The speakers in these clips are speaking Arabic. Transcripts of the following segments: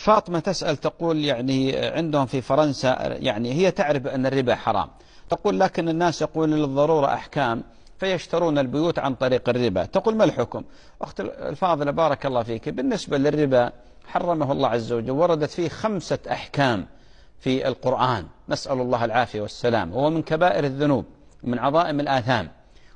فاطمة تسأل تقول يعني عندهم في فرنسا يعني هي تعرف أن الربا حرام تقول لكن الناس يقول للضرورة أحكام فيشترون البيوت عن طريق الربا تقول ما الحكم أخت الفاضلة بارك الله فيك بالنسبة للربا حرمه الله عز وجل وردت فيه خمسة أحكام في القرآن نسأل الله العافية والسلام هو من كبائر الذنوب من عظائم الآثام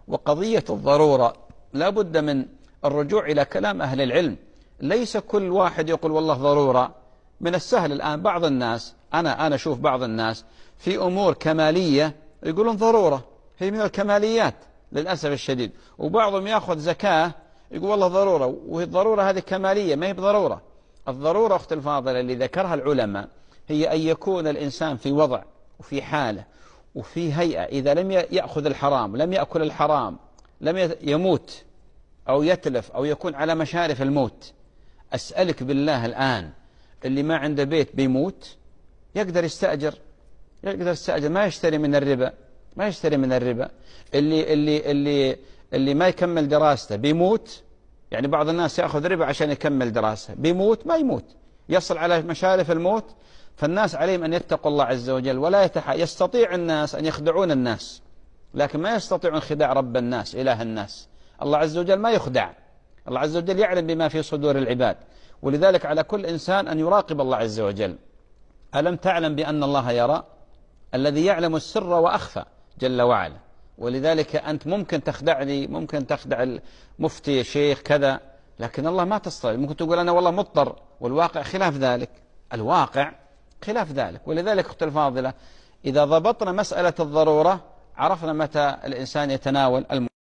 وقضية الضرورة لا بد من الرجوع إلى كلام أهل العلم ليس كل واحد يقول والله ضرورة من السهل الآن بعض الناس أنا أنا أشوف بعض الناس في أمور كمالية يقولون ضرورة هي من الكماليات للأسف الشديد وبعضهم يأخذ زكاة يقول والله ضرورة والضرورة هذه كمالية ما هي بضرورة الضرورة أخت الفاضلة اللي ذكرها العلماء هي أن يكون الإنسان في وضع وفي حالة وفي هيئة إذا لم يأخذ الحرام لم يأكل الحرام لم يموت أو يتلف أو يكون على مشارف الموت أسألك بالله الآن اللي ما عنده بيت بيموت يقدر يستأجر يقدر يستأجر ما يشتري من الربا ما يشتري من الربا اللي اللي اللي اللي ما يكمل دراسته بيموت يعني بعض الناس ياخذ ربا عشان يكمل دراسه بيموت ما يموت يصل على مشارف الموت فالناس عليهم أن يتقوا الله عز وجل ولا يتح... يستطيع الناس أن يخدعون الناس لكن ما يستطيعون خداع رب الناس إله الناس الله عز وجل ما يخدع الله عز وجل يعلم بما في صدور العباد ولذلك على كل إنسان أن يراقب الله عز وجل ألم تعلم بأن الله يرى الذي يعلم السر وأخفى جل وعلا ولذلك أنت ممكن تخدعني ممكن تخدع المفتي شيخ كذا لكن الله ما تستطيع ممكن تقول أنا والله مضطر والواقع خلاف ذلك الواقع خلاف ذلك ولذلك أخت الفاضلة إذا ضبطنا مسألة الضرورة عرفنا متى الإنسان يتناول الم...